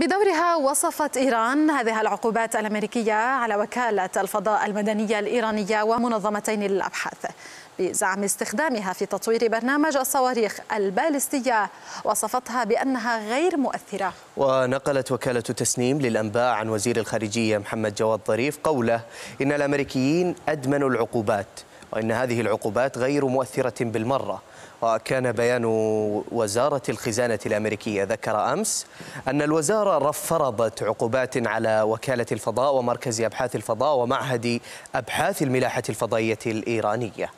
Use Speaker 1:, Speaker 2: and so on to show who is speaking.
Speaker 1: بدورها وصفت إيران هذه العقوبات الأمريكية على وكالة الفضاء المدنية الإيرانية ومنظمتين للأبحاث بزعم استخدامها في تطوير برنامج الصواريخ البالستية وصفتها بأنها غير مؤثرة
Speaker 2: ونقلت وكالة تسنيم للأنباء عن وزير الخارجية محمد جواد ظريف قوله إن الأمريكيين أدمنوا العقوبات وأن هذه العقوبات غير مؤثرة بالمرة وكان بيان وزارة الخزانة الأمريكية ذكر أمس أن الوزارة فرضت عقوبات على وكالة الفضاء ومركز أبحاث الفضاء ومعهد أبحاث الملاحة الفضائية الإيرانية